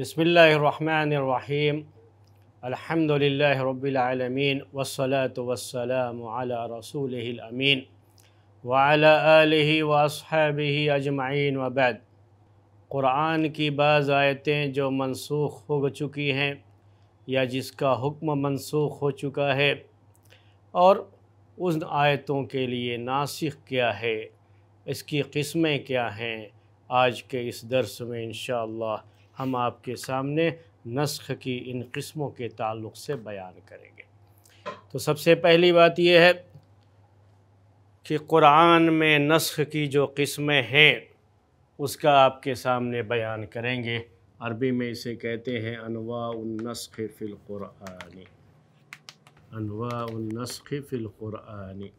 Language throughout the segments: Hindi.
बसमीम अलहमदिल्ला रबालमीन वसलात वसलाम रसूल अमीन वाला वसहब अजमाइन वबैद क़ुरान की बाज़ आयतें जो मनसूख हो चुकी हैं या जिसका हुक्म मनसूख हो चुका है और उस आयतों के लिए नासिक क्या है इसकी कस्में क्या हैं आज के इस दरस में इनशा हम आपके सामने नस्ख की इन किस्मों के ताल्लुक से बयान करेंगे तो सबसे पहली बात यह है कि कुरान में नस्ख की जो किस्में हैं उसका आपके सामने बयान करेंगे अरबी में इसे कहते हैं अनवास्ख नस्ख़ फिल कुरानी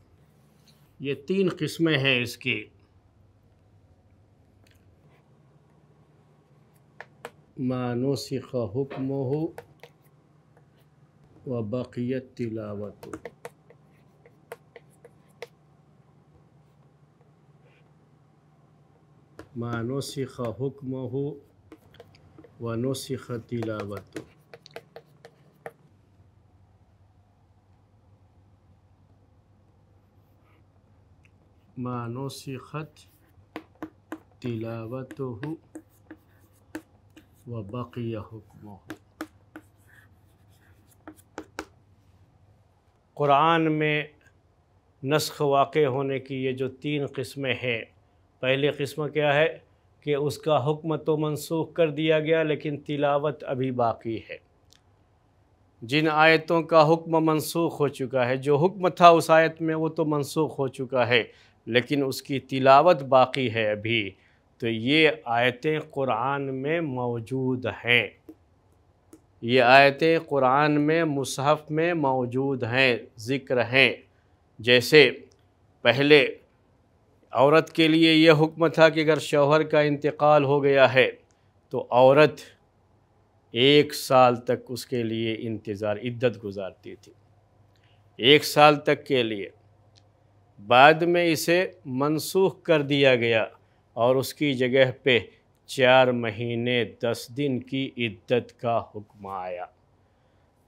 ये तीन किस्में हैं इसकी मानोसिक हुक्म हो व बक़ियत तिलावत हो मानोसिक हुक्म हो व नोसिक तिलावत हो मानोसिखत तिलावत हो व बाकी हुक्म क़ुरान में नस्ख वाक़ होने की ये जो तीन कस्में हैं पहली कस्म क्या है कि उसका हुक्म तो मनसूख कर दिया गया लेकिन तिलावत अभी बाकी है जिन आयतों का हुक्म मनसूख हो चुका है जो हुक्म था उस आयत में वो तो मनसूख हो चुका है लेकिन उसकी तिलावत बाकी है अभी तो ये आयतें क़ुरान में मौजूद हैं ये आयतें क़ुरान में मुसहफ़ में मौजूद हैं ज़िक्र हैं जैसे पहले औरत के लिए यह हुक्म था कि अगर शौहर का इंतकाल हो गया है तो औरत एक साल तक उसके लिए इंतज़ार इद्दत गुजारती थी एक साल तक के लिए बाद में इसे मनसूख कर दिया गया और उसकी जगह पे चार महीने दस दिन की इद्दत का हुक्म आया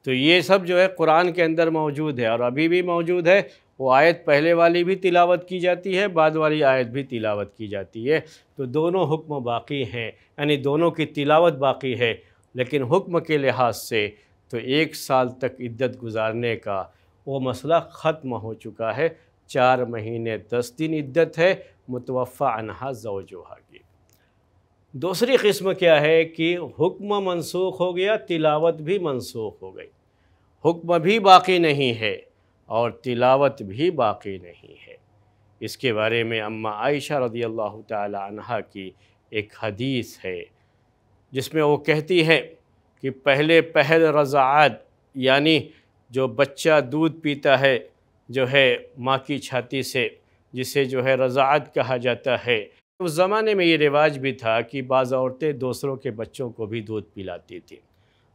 तो ये सब जो है कुरान के अंदर मौजूद है और अभी भी मौजूद है वो आयत पहले वाली भी तिलावत की जाती है बाद वाली आयत भी तिलावत की जाती है तो दोनों हुक्म बाकी हैं यानी दोनों की तिलावत बाकी है लेकिन हुक्म के लिहाज से तो एक साल तक इद्दत गुजारने का वो मसला ख़त्म हो चुका है चार महीने दस दिन इद्दत है मुतवफ़ा अनहा जोहा की दूसरी कस्म क्या है कि हुक्म मनसूख हो गया तिलावत भी मनसूख हो गई हुक्म भी बाकी नहीं है और तिलावत भी बाकी नहीं है इसके बारे में अम्मा आयशा रजी अल्लाह तहा की एक हदीस है जिसमें वो कहती है कि पहले पहल रज़ात यानी जो बच्चा दूध पीता है जो है माँ की छाती से जिसे जो है रज़ात कहा जाता है तो उस ज़माने में ये रिवाज भी था कि बाज़ औरतें दूसरों के बच्चों को भी दूध पिलाती थी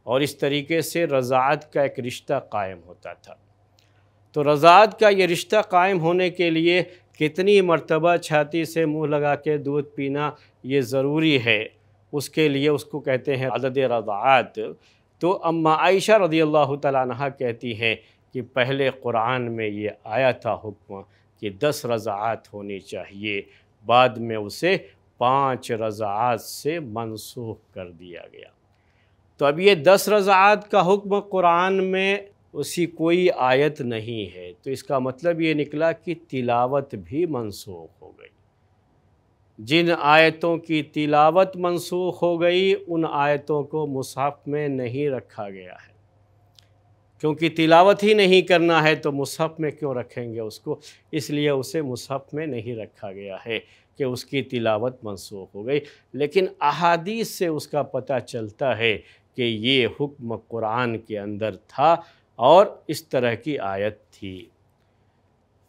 और इस तरीके से रज़ात का एक रिश्ता कायम होता था तो रज़ात का ये रिश्ता कायम होने के लिए कितनी मरतबा छाती से मुँह लगा के दूध पीना ये ज़रूरी है उसके लिए उसको कहते हैं अदद रज़ात तो अम्मा आयशा रदी अल्लाह तह कहती हैं कि पहले कुरान में ये आया था हुक्म कि दस रज़ात होनी चाहिए बाद में उसे पाँच रज़ात से मनसूख कर दिया गया तो अब ये दस रज़ात का हुक्म कुरान में उसी कोई आयत नहीं है तो इसका मतलब ये निकला कि तिलावत भी मनसूख हो गई जिन आयतों की तिलावत मनसूख हो गई उन आयतों को मुसाफ में नहीं रखा गया है क्योंकि तिलावत ही नहीं करना है तो मुसहफ़ में क्यों रखेंगे उसको इसलिए उसे मुसहफ़ में नहीं रखा गया है कि उसकी तिलावत मनसूख हो गई लेकिन अहादीस से उसका पता चलता है कि ये हुक्म कुरान के अंदर था और इस तरह की आयत थी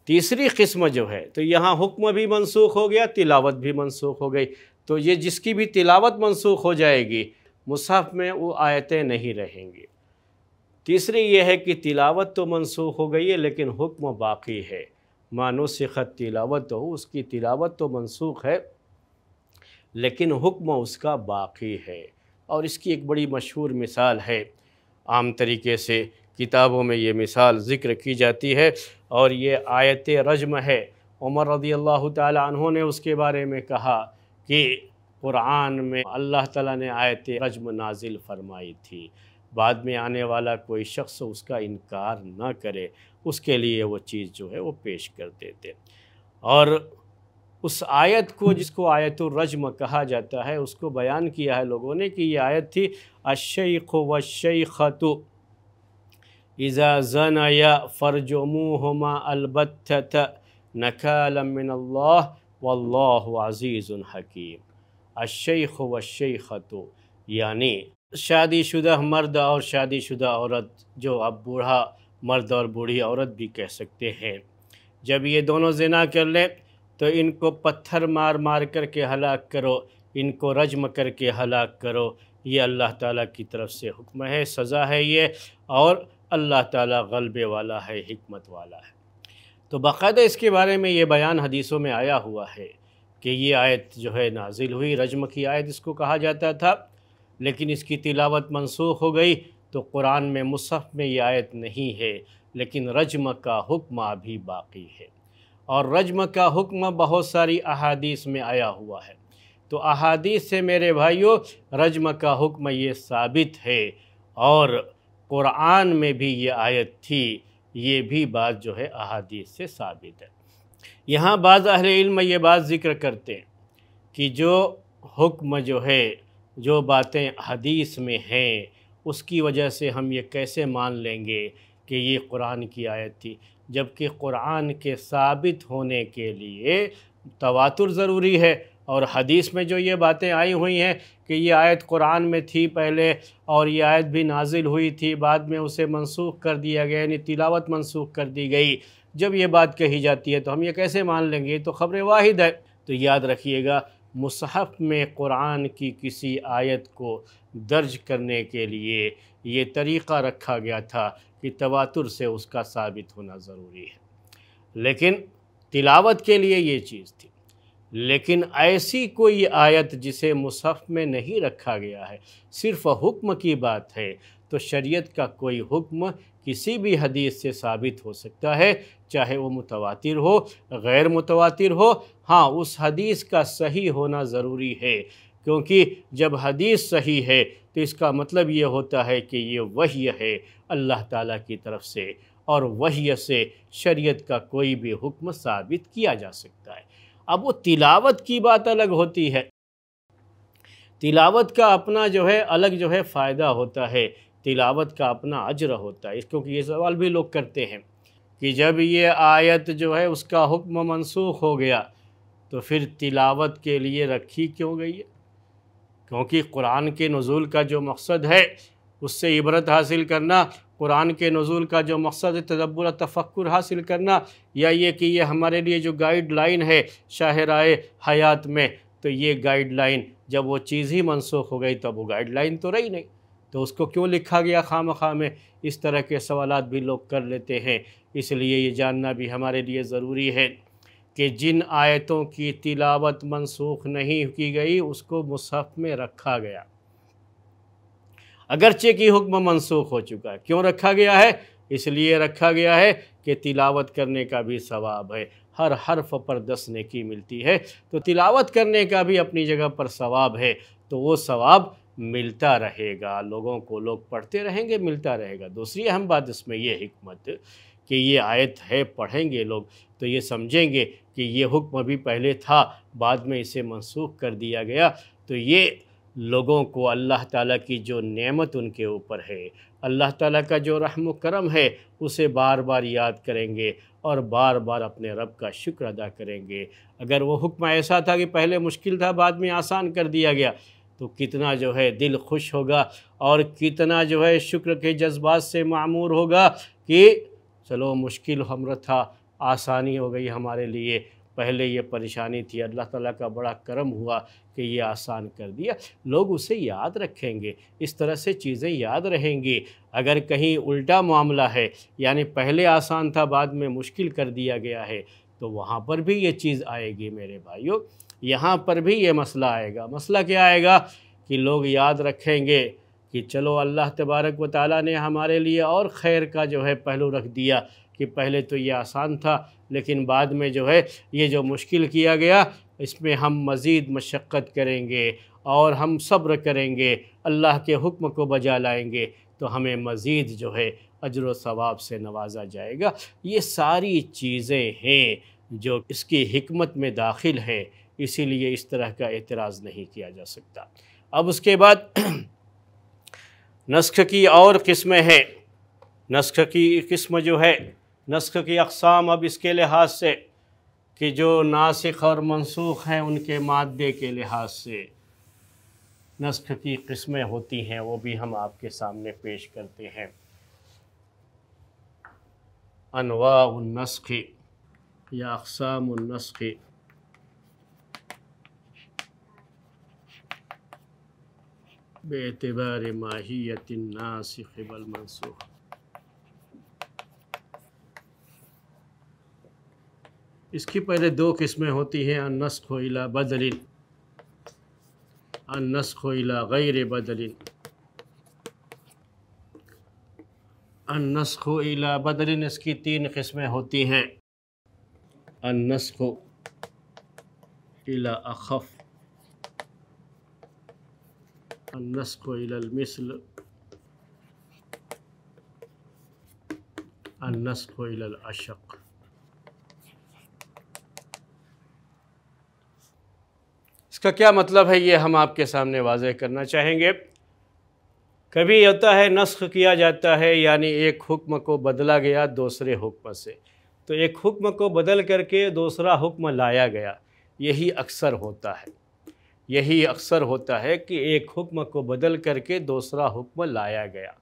तीसरी किस्म जो है तो यहाँ हुक्म भी मनसूख हो गया तिलावत भी मनसूख हो गई तो ये जिसकी भी तिलावत मनसूख हो जाएगी मुसहफ़ में वो आयतें नहीं रहेंगी तीसरी यह है कि तिलावत तो मनसूख हो गई है लेकिन हुक्म बाकी है मानो सिखत तिलावत हो उसकी तिलावत तो मनसूख है लेकिन हुक्म उसका बाकी है और इसकी एक बड़ी मशहूर मिसाल है आम तरीके से किताबों में ये मिसाल ज़िक्र की जाती है और ये आयत रजम है उमर रदी अल्लाह तहों ने उसके बारे में कहा कि क़ुरान में अल्लाह ताला ने आयत रजम नाजिल फरमाई थी बाद में आने वाला कोई शख्स उसका इनकार ना करे उसके लिए वो चीज़ जो है वो पेश कर देते और उस आयत को जिसको आयत रजम कहा जाता है उसको बयान किया है लोगों ने कि ये आयत थी अशैख व शैखतु इज़ा ज़नया फ़र्जमुहमा अलबत्त नकालमिनल्लाह वल्लाह अज़ीज़ुल हकीम अशैख व यानी शादीशुदा मर्द और शादीशुदा औरत जो आप बूढ़ा मर्द और बूढ़ी औरत भी कह सकते हैं जब ये दोनों जना कर लें तो इनको पत्थर मार मार कर के हलाक करो इनको रजम करके हलाक करो ये अल्लाह ताला की तरफ से हुक्म है सज़ा है ये और अल्लाह ताला गलबे वाला है हमत वाला है तो बाकायदा इसके बारे में ये बयान हदीसों में आया हुआ है कि ये आयत जो है नाजिल हुई रजम की आयत इसको कहा जाता था लेकिन इसकी तिलावत मनसूख हो गई तो कुरान में मुसफ़ में ये आयत नहीं है लेकिन रजम का हुक्म अभी बाकी है और रजम का हुक्म बहुत सारी अहादीस में आया हुआ है तो अहादीस से मेरे भाइयों रजम का हुक्म ये साबित है और क़ुरान में भी ये आयत थी ये भी बात जो है अहादीस से साबित है यहाँ बाज़ अहल इल्म ये बात ज़िक्र करते हैं कि जो हुक्म जो है जो बातें हदीस में हैं उसकी वजह से हम ये कैसे मान लेंगे कि ये कुरान की आयत थी जबकि कुरान के साबित होने के लिए तवातुर ज़रूरी है और हदीस में जो ये बातें आई हुई हैं कि ये आयत कुरान में थी पहले और ये आयत भी नाजिल हुई थी बाद में उसे मनसूख कर दिया गया यानी तिलावत मनसूख कर दी गई जब ये बात कही जाती है तो हम ये कैसे मान लेंगे तो ख़बरें वाहिद है तो याद रखिएगा मुसहफ़ में क़ुरान की किसी आयत को दर्ज करने के लिए ये तरीक़ा रखा गया था कि तवातुर से उसका साबित होना ज़रूरी है लेकिन तिलावत के लिए ये चीज़ थी लेकिन ऐसी कोई आयत जिसे मुसहफ़ में नहीं रखा गया है सिर्फ़ हुक्म की बात है तो शरीयत का कोई हुक्म किसी भी हदीस से साबित हो सकता है चाहे वो मुतवातिर हो गैर मुतवातिर हो हाँ उस हदीस का सही होना ज़रूरी है क्योंकि जब हदीस सही है तो इसका मतलब ये होता है कि ये वही है अल्लाह ताला की तरफ से और वही से शरीयत का कोई भी हुक्म साबित किया जा सकता है अब वो तिलावत की बात अलग होती है तिलावत का अपना जो है अलग जो है फ़ायदा होता है तिलावत का अपना अजर होता है क्योंकि ये सवाल भी लोग करते हैं कि जब ये आयत जो है उसका हुक्म मनसूख हो गया तो फिर तिलावत के लिए रखी क्यों गई है क्योंकि कुरान के नज़ुल का जो मकसद है उससे इबरत हासिल करना कुरान के नज़ुल का जो मकसद है तदब्बर तफक्र हासिल करना या ये कि ये हमारे लिए जो गाइड लाइन है शाहराए हयात में तो ये गाइड लाइन जब वो चीज़ ही मनसूख हो गई तब वो गाइड लाइन तो रही नहीं तो उसको क्यों लिखा गया खाम खा में इस तरह के सवाल भी लोग कर लेते हैं इसलिए ये जानना भी हमारे लिए ज़रूरी है कि जिन आयतों की तिलावत मनसूख नहीं की गई उसको मुसहफ़ में रखा गया अगरचे की हुक्म मनसूख हो चुका है क्यों रखा गया है इसलिए रखा गया है कि तिलावत करने का भी सवाब है हर हर्फ पर दस नेकी मिलती है तो तिलावत करने का भी अपनी जगह पर सवाब है तो वो सवाब मिलता रहेगा लोगों को लोग पढ़ते रहेंगे मिलता रहेगा दूसरी अहम बात इसमें ये हमत कि ये आयत है पढ़ेंगे लोग तो ये समझेंगे कि ये हुक्म भी पहले था बाद में इसे मनसूख कर दिया गया तो ये लोगों को अल्लाह ताला की जो नेमत उनके ऊपर है अल्लाह ताला का जो रहम करम है उसे बार बार याद करेंगे और बार बार अपने रब का शुक्र अदा करेंगे अगर वो हुक्म ऐसा था कि पहले मुश्किल था बाद में आसान कर दिया गया तो कितना जो है दिल खुश होगा और कितना जो है शुक्र के जज्बात से मामूर होगा कि चलो मुश्किल हमर था आसानी हो गई हमारे लिए पहले ये परेशानी थी अल्लाह ताला का बड़ा करम हुआ कि ये आसान कर दिया लोग उसे याद रखेंगे इस तरह से चीज़ें याद रहेंगी अगर कहीं उल्टा मामला है यानी पहले आसान था बाद में मुश्किल कर दिया गया है तो वहाँ पर भी ये चीज़ आएगी मेरे भाइयों यहाँ पर भी ये मसला आएगा मसला क्या आएगा कि लोग याद रखेंगे कि चलो अल्लाह तबारक व ताली ने हमारे लिए और खैर का जो है पहलू रख दिया कि पहले तो ये आसान था लेकिन बाद में जो है ये जो मुश्किल किया गया इसमें हम मज़ीद मशक्क़त करेंगे और हम सब्र करेंगे अल्लाह के हुक्म को बजा लाएंगे तो हमें मज़ीद जो है अजर वाब से नवाजा जाएगा ये सारी चीज़ें हैं जो इसकी हमत में दाखिल हैं इसीलिए इस तरह का एतराज़ नहीं किया जा सकता अब उसके बाद नस्ख की और किस्में हैं नस्ख की किस्म जो है नस्ख की अकसाम अब इसके लिहाज से कि जो नासिक और मनसूख हैं उनके मादे के लिहाज से नस्ख की किस्में होती हैं वो भी हम आपके सामने पेश करते हैं अनवा नस्खी या अकसाम नस्खी बेतबार माहियत नासिख मनसूख इसकी पहले दो किस्में होती हैं अन नस्ख इला बदलिन अन इला गैर बदलिन अन इला बदलिन इसकी तीन किस्में होती हैं अन इला अखफ़ النصب إلى المثل النصب إلى الأشق इसका क्या मतलब है ये हम आपके सामने वाजह करना चाहेंगे कभी होता है नस्ख किया जाता है यानी एक हुक्म को बदला गया दूसरे हुक्म से तो एक हुक्म को बदल करके दूसरा हुक्म लाया गया यही अक्सर होता है यही अक्सर होता है कि एक हुक्म को बदल करके दूसरा हुक्म लाया गया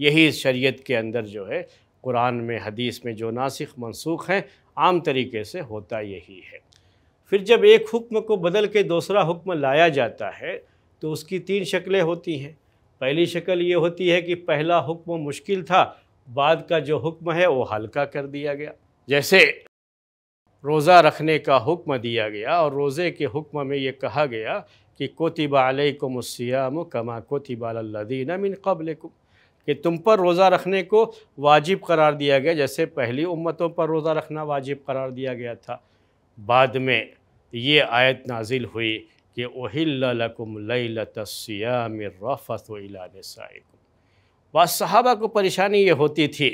यही इस शरीयत के अंदर जो है कुरान में हदीस में जो नासिक मनसूख हैं आम तरीके से होता यही है फिर जब एक हुक्म को बदल के दूसरा हुक्म लाया जाता है तो उसकी तीन शक्लें होती हैं पहली शक्ल ये होती है कि पहला हुक्म मुश्किल था बाद का जो हुक्म है वो हल्का कर दिया गया जैसे रोज़ा रखने का हुक्म दिया गया और रोज़े के हुक्म में ये कहा गया कि कोतिबा अलैकुमस्याम कमा कोतिबालदीन मिन कबलकुम कि तुम पर रोज़ा रखने को वाजिब करार दिया गया जैसे पहली उम्मतों पर रोज़ा रखना वाजिब करार दिया गया था बाद में ये आयत नाजिल हुई कि ओहिल्लकुम लतस्याम रफ़त इलासाइकुम साहबा को परेशानी ये होती थी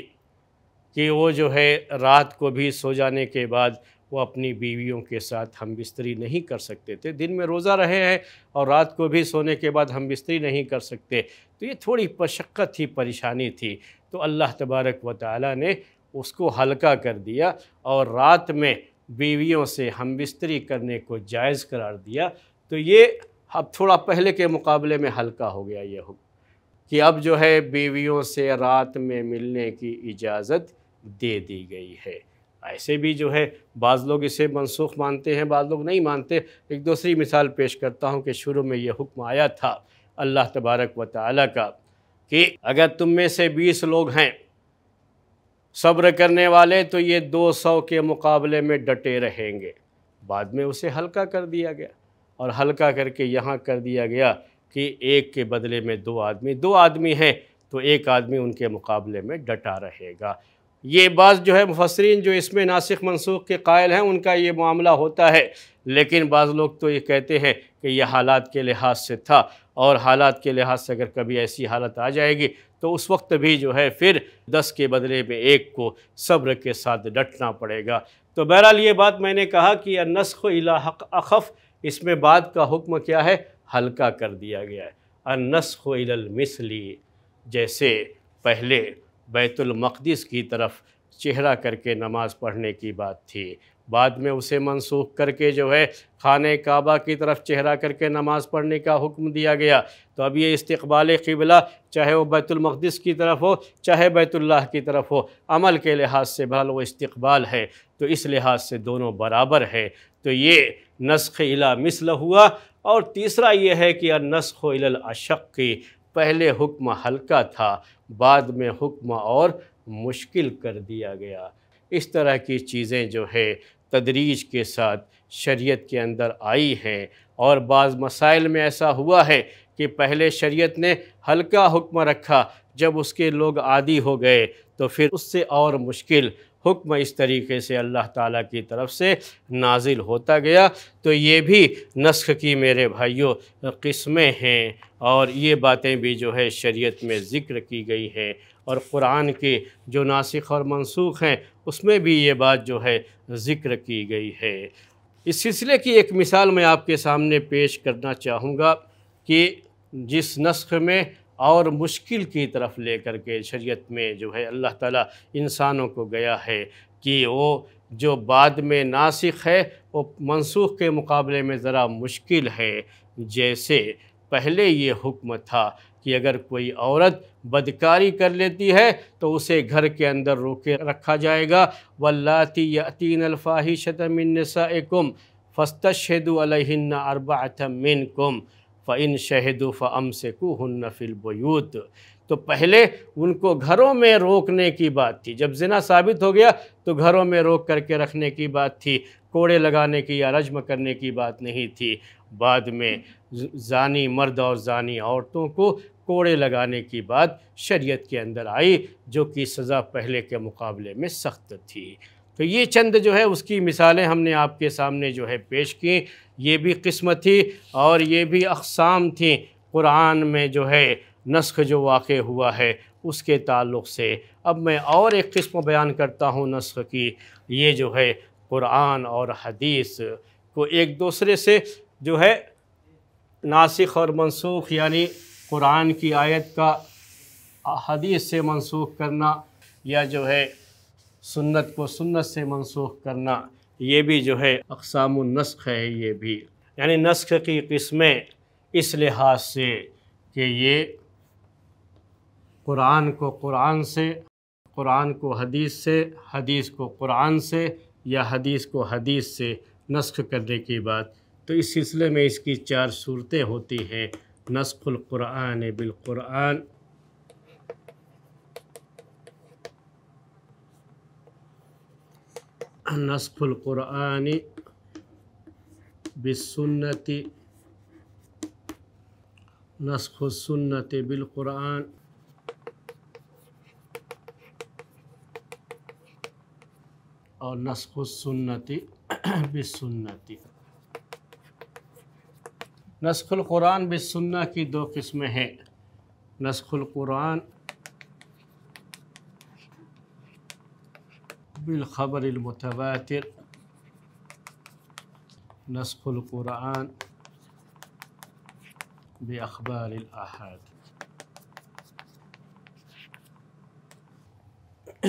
कि वो जो है रात को भी सो जाने के बाद वो अपनी बीवियों के साथ हम बिस्तरी नहीं कर सकते थे दिन में रोज़ा रहे हैं और रात को भी सोने के बाद हम बिस्तरी नहीं कर सकते तो ये थोड़ी मशक्क़त थी परेशानी थी तो अल्लाह तबारक व ताली ने उसको हल्का कर दिया और रात में बीवियों से हम बिस्तरी करने को जायज़ करार दिया तो ये अब थोड़ा पहले के मुकाबले में हल्का हो गया यह हुक्म कि अब जो है बीवियों से रात में मिलने की इजाज़त दे दी गई है ऐसे भी जो है बाज़ लोग इसे मनसूख मानते हैं बाज़ लोग नहीं मानते एक दूसरी मिसाल पेश करता हूँ कि शुरू में यह हुक्म आया था अल्लाह तबारक व ताली का कि अगर तुम में से बीस लोग हैं सब्र करने वाले तो ये दो सौ के मुकाबले में डटे रहेंगे बाद में उसे हल्का कर दिया गया और हल्का करके यहाँ कर दिया गया कि एक के बदले में दो आदमी दो आदमी हैं तो एक आदमी उनके मुकाबले में डटा रहेगा ये बाज़ जो है मुफसरीन जो इसमें नासिक मनसूख के कायल हैं उनका ये मामला होता है लेकिन बाज़ लोग तो ये कहते हैं कि यह हालात के लिहाज से था और हालात के लिहाज से अगर कभी ऐसी हालत आ जाएगी तो उस वक्त भी जो है फिर दस के बदले में एक को सब्र के साथ डटना पड़ेगा तो बहरहाल ये बात मैंने कहा कि यह नस्ख हक अखफ इसमें बाद का हुक्म क्या है हल्का कर दिया गया है अनस्ख इलमिसली जैसे पहले बैतुलमक़दस की तरफ चेहरा करके नमाज पढ़ने की बात थी बाद में उसे मनसूख करके जो है खान काबा की तरफ चेहरा करके नमाज़ पढ़ने का हुक्म दिया गया तो अब ये इस्तबाल किबला चाहे वह बैतुलमक़दस की तरफ हो चाहे बैतुल्ला की तरफ हो अमल के लिहाज से भल वो इस्तबाल है तो इस लिहाज से दोनों बराबर है तो ये नस्ख इला मिसल हुआ और तीसरा ये है कि नस्ख अशक की पहले हुक्म हल्का था बाद में हुक्म और मुश्किल कर दिया गया इस तरह की चीज़ें जो है तदरीज के साथ शरीयत के अंदर आई हैं और बाज़ मसाइल में ऐसा हुआ है कि पहले शरीयत ने हल्का हुक्म रखा जब उसके लोग आदि हो गए तो फिर उससे और मुश्किल हुक्म इस तरीके से अल्लाह ताला की तरफ से नाजिल होता गया तो ये भी नस्ख की मेरे भाइयों किस्में हैं और ये बातें भी जो है शरीयत में ज़िक्र की गई हैं और कुरान के जो नासिक और मनसूख हैं उसमें भी ये बात जो है ज़िक्र की गई है इस सिलसिले की एक मिसाल मैं आपके सामने पेश करना चाहूँगा कि जिस नस्ख में और मुश्किल की तरफ ले कर के शरीयत में जो है अल्लाह ताला इंसानों को गया है कि वो जो बाद में नासिक है वो मनसूख के मुकाबले में ज़रा मुश्किल है जैसे पहले ये हुक्म था कि अगर कोई औरत बदकारी कर लेती है तो उसे घर के अंदर रोके रखा जाएगा वल्लाती यतीन फ़स्त फ़स्तशद अलहिन अरबाथमिन कुम फ़िन शहदु फ़म से कुहन फ़िलबयूत तो पहले उनको घरों में रोकने की बात थी जब जना साबित हो गया तो घरों में रोक करके रखने की बात थी कोड़े लगाने की या रजम करने की बात नहीं थी बाद में जानी मर्द और जानी औरतों को कोड़े लगाने की बात शरीयत के अंदर आई जो कि सज़ा पहले के मुकाबले में सख्त थी तो ये चंद जो है उसकी मिसालें हमने आपके सामने जो है पेश की ये भी किस्मत थी और ये भी अकसाम थी क़ुरान में जो है नस्ख जो वाक़ हुआ है उसके ताल्लुक़ से अब मैं और एक किस्म बयान करता हूँ नस्ख की ये जो है क़ुरान और हदीस को एक दूसरे से जो है नासिक और मनसूख यानी क़ुरान की आयत का हदीस से मनसूख करना या जो है सुन्नत को सुन्नत से मनसूख करना ये भी जो है अकसाम नस्ख है ये भी यानी नस्ख की किस्में इस लिहाज से कि ये कुरान को कुरान से कुरान को हदीस से हदीस को कुरान से या हदीस को हदीस से नस्ख करने की बात तो इस सिलसिले में इसकी चार सूरतें होती हैं नस्खुल कुरान कुरान نسخ القرآن بالسنة نسخ السنة بالقرآن أو نسخ السنة بالسنة نسخ القرآن بالسنة کی دو قسمیں ہیں نسخ القرآن بالخبر المتواتر نسخ القرآن بأخبار الآحاد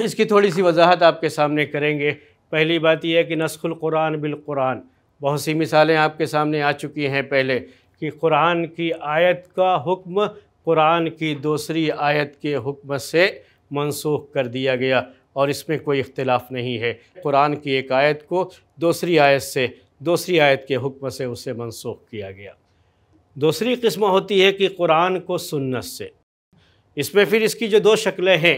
इसकी थोड़ी सी वजाहत आपके सामने करेंगे पहली बात यह है कि नस्खुल कुरान बिल कुरान बहुत सी मिसालें आपके सामने आ चुकी हैं पहले कि कुरान की आयत का हुक्म कुरान की दूसरी आयत के हुक्म से मनसूख कर दिया गया और इसमें कोई इख्तलाफ नहीं है कुरान की एक आयत को दूसरी आयत से दूसरी आयत के हुक्म से उसे मनसूख किया गया दूसरी किस्म होती है कि कुरान को सुन्नत से इसमें फिर इसकी जो दो शक्लें हैं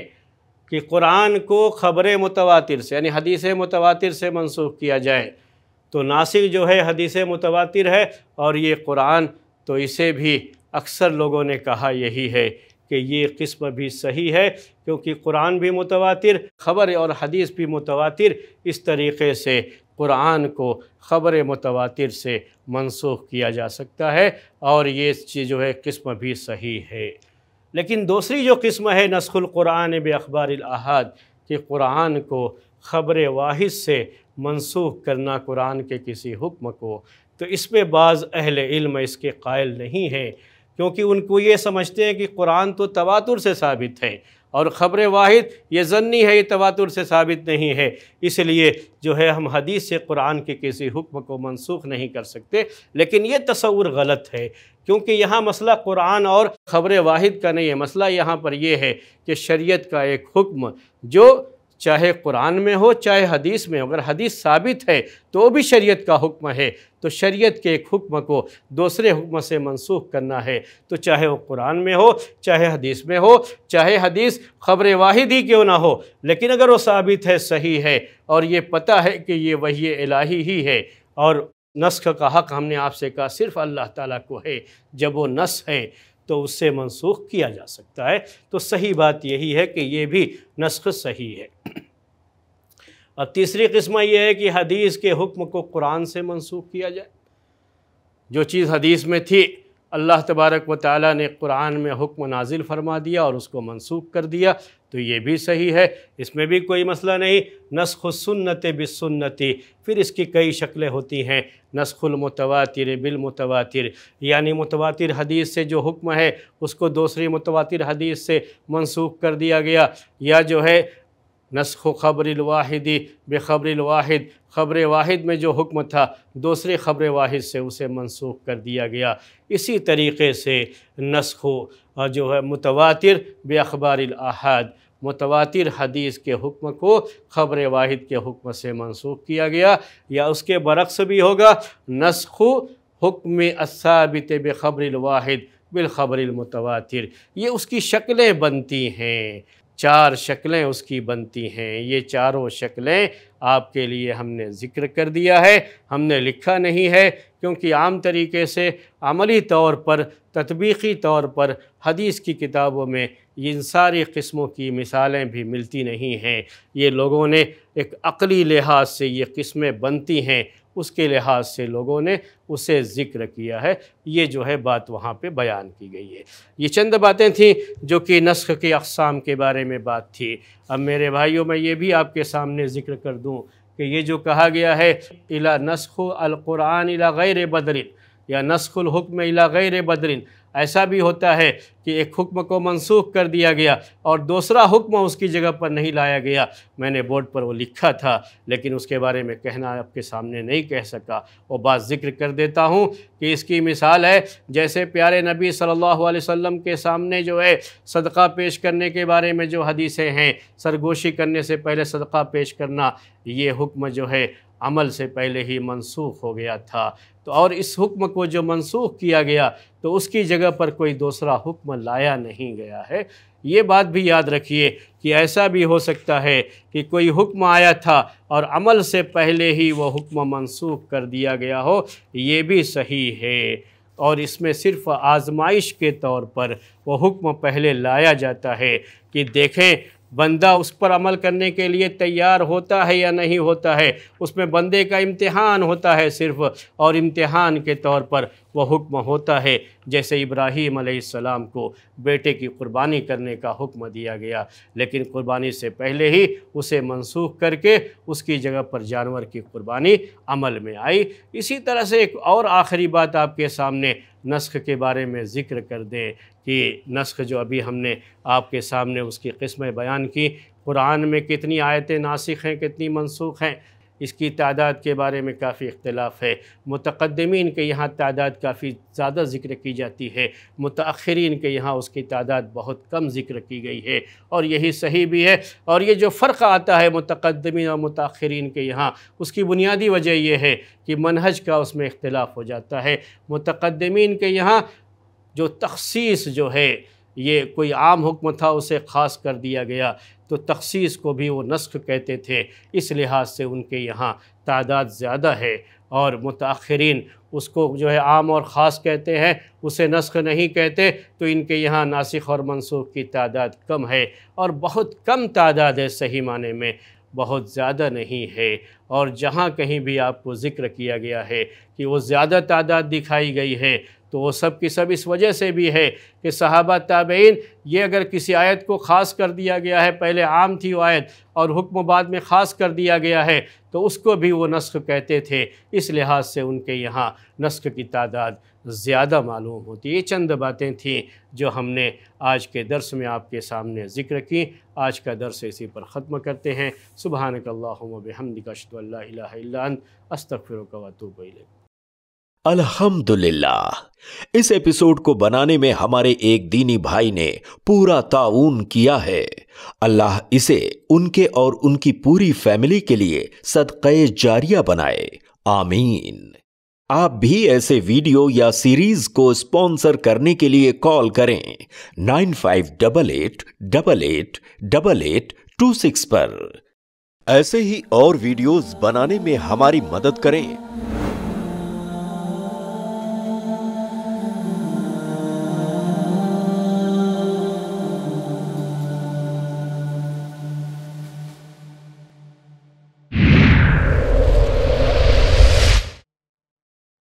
कि कुरान को ख़बर मुतवातिर से यानी हदीस मुतवातिर से मनसूख किया जाए तो नासिक जो है हदीस मुतवातिर है और ये कुरान तो इसे भी अक्सर लोगों ने कहा यही है कि ये किस्म भी सही है क्योंकि कुरान भी मुतवातिर ख़बर और हदीस भी मुतवातिर इस तरीके से कुरान को ख़बर मुतवातिर से मनसूख किया जा सकता है और ये चीज़ जो है किस्म भी सही है लेकिन दूसरी जो किस्म है नस्खुल कुरान बखबार अहद कि कुरान को ख़बर वाहिद से मनसूख करना कुरान के किसी हुक्म को तो इसमें बाज़ अहल इल्म इसके कायल नहीं हैं क्योंकि उनको ये समझते हैं कि कुरान तो तवातुर से साबित है और ख़बर वाहिद ये जन्नी है ये तवातुर से साबित नहीं है इसलिए जो है हम हदीस से कुरान के किसी हुक्म को मनसूख नहीं कर सकते लेकिन ये तस्वुर गलत है क्योंकि यहाँ मसला कुरान और ख़बर वाहिद का नहीं है मसला यहाँ पर यह है कि शरीयत का एक हुक्म जो चाहे कुरान में हो चाहे हदीस में हो अगर हदीस साबित है तो भी शरीयत का हुक्म है तो शरीयत के एक हुक्म को दूसरे हुक्म से मंसूख करना है तो चाहे वो कुरान में हो चाहे हदीस में हो चाहे हदीस ख़बर वाहिद ही क्यों ना हो लेकिन अगर वो साबित है सही है और ये पता है कि ये वही इलाही ही है और नस्ख का हक़ हमने आपसे कहा सिर्फ़ अल्लाह ताला को है जब वो नस है तो उससे मनसूख किया जा सकता है तो सही बात यही है कि ये भी नस्ख सही है अब तीसरी किस्म यह है कि हदीस के हुक्म को कुरान से मनसूख किया जाए जो चीज़ हदीस में थी अल्लाह तबारक व ताली ने कुरान में हुक्म नाजिल फरमा दिया और उसको मनसूख कर दिया तो ये भी सही है इसमें भी कोई मसला नहीं नस्ख सुन्नत फिर इसकी कई शक्लें होती हैं नस्खुलमतवातिर बिलमतवातिर यानी मुतवातिर हदीस से जो हुक्म है उसको दूसरी मुतवातिर हदीस से मनसूख कर दिया गया या जो है नस्ख ख़बर वाहिदी बेखबर वाहिद ख़बर वाहिद में जो हुक्म था दूसरे ख़बर वाहिद से उसे मनसूख कर दिया गया इसी तरीके से नस्ख जो है मुतवातिर अखबार अहद मुतवातिर हदीस के हुक्म को ख़बर वाहिद के हुक्म से मनसूख किया गया या उसके बरक्स भी होगा नस्ख हुक्म असाबित बेखबर वाहिद बिलखबर ये उसकी शक्लें बनती हैं चार शक्लें उसकी बनती हैं ये चारों शक्लें आपके लिए हमने ज़िक्र कर दिया है हमने लिखा नहीं है क्योंकि आम तरीके से अमली तौर पर ततबीकी तौर पर हदीस की किताबों में इन सारी किस्मों की मिसालें भी मिलती नहीं हैं ये लोगों ने एक अकली लिहाज से ये किस्में बनती हैं उसके लिहाज से लोगों ने उसे ज़िक्र किया है ये जो है बात वहाँ पे बयान की गई है ये चंद बातें थीं जो कि नस्ख के अकसाम के बारे में बात थी अब मेरे भाइयों मैं ये भी आपके सामने ज़िक्र कर दूँ कि ये जो कहा गया है इला नस्ख अलकुरान अला गैर बदरिन या नस्खुल हुक्म इला गैर बदरिन ऐसा भी होता है कि एक हुक्म को मनसूख कर दिया गया और दूसरा हुक्म उसकी जगह पर नहीं लाया गया मैंने बोर्ड पर वो लिखा था लेकिन उसके बारे में कहना आपके सामने नहीं कह सका वो बात जिक्र कर देता हूँ कि इसकी मिसाल है जैसे प्यारे नबी सल्लल्लाहु अलैहि वसल्लम के सामने जो है सदका पेश करने के बारे में जो हदीसें हैं सरगोशी करने से पहले सदका पेश करना ये हुक्म जो है अमल से पहले ही मनसूख हो गया था तो और इस हुक्म को जो मनसूख किया गया तो उसकी जगह पर कोई दूसरा हुक्म लाया नहीं गया है ये बात भी याद रखिए कि ऐसा भी हो सकता है कि कोई हुक्म आया था और अमल से पहले ही वह हुक्म मनसूख कर दिया गया हो ये भी सही है और इसमें सिर्फ आजमाइश के तौर पर वह हुक्म पहले लाया जाता है कि देखें बंदा उस पर अमल करने के लिए तैयार होता है या नहीं होता है उसमें बंदे का इम्तिहान होता है सिर्फ और इम्तिहान के तौर पर व हुक्म होता है जैसे इब्राहीम आसमाम को बेटे की कुर्बानी करने का हुक्म दिया गया लेकिन कुर्बानी से पहले ही उसे मनसूख करके उसकी जगह पर जानवर की कुर्बानी अमल में आई इसी तरह से एक और आखिरी बात आपके सामने नस्ख के बारे में ज़िक्र कर दें कि नस्ख जो अभी हमने आपके सामने उसकी किस्में बयान की कुरान में कितनी आयतें नासिक हैं कितनी मनसूख हैं इसकी तादाद के बारे में काफ़ी इख्तलाफ है मतकदमीन के यहाँ तादाद काफ़ी ज़्यादा ज़िक्र की जाती है मतखरीन के यहाँ उसकी तादाद बहुत कम ज़िक्र की गई है और यही सही भी है और ये जो फ़र्क आता है मतकदमीन और मतरीन के यहाँ उसकी बुनियादी वजह यह है कि मनहज का उसमें इख्तलाफ हो जाता है मतकदमीन के यहाँ जो तखसीस जो है ये कोई आम हुक्म था उसे ख़ास कर दिया गया तो तखसीस को भी वो नस्ख कहते थे इस लिहाज से उनके यहाँ तादाद ज़्यादा है और मुतान उसको जो है आम और ख़ास कहते हैं उसे नस्ख नहीं कहते तो इनके यहाँ नासिक और मनसूख की तादाद कम है और बहुत कम तादाद है सही माने में बहुत ज़्यादा नहीं है और जहाँ कहीं भी आपको ज़िक्र किया गया है कि वो ज़्यादा तादाद दिखाई गई है तो वो सब की सब इस वजह से भी है कि सहाबा ताबेन ये अगर किसी आयत को ख़ास कर दिया गया है पहले आम थी वो आयत और हुक्म बाद में ख़ास कर दिया गया है तो उसको भी वो नस्क कहते थे इस लिहाज से उनके यहाँ नस्क की तादाद ज़्यादा मालूम होती ये चंद बातें थीं जो हमने आज के दरस में आपके सामने ज़िक्र की आज का दरस इसी पर ख़त्म करते हैं सुबह हमदिका अस्तफ़िर वतूब अल्हम्दुलिल्लाह इस एपिसोड को बनाने में हमारे एक दीनी भाई ने पूरा ताउन किया है अल्लाह इसे उनके और उनकी पूरी फैमिली के लिए सदकए जारिया बनाए आमीन आप भी ऐसे वीडियो या सीरीज को स्पॉन्सर करने के लिए कॉल करें nine five double eight double eight double eight two six पर ऐसे ही और वीडियोस बनाने में हमारी मदद करें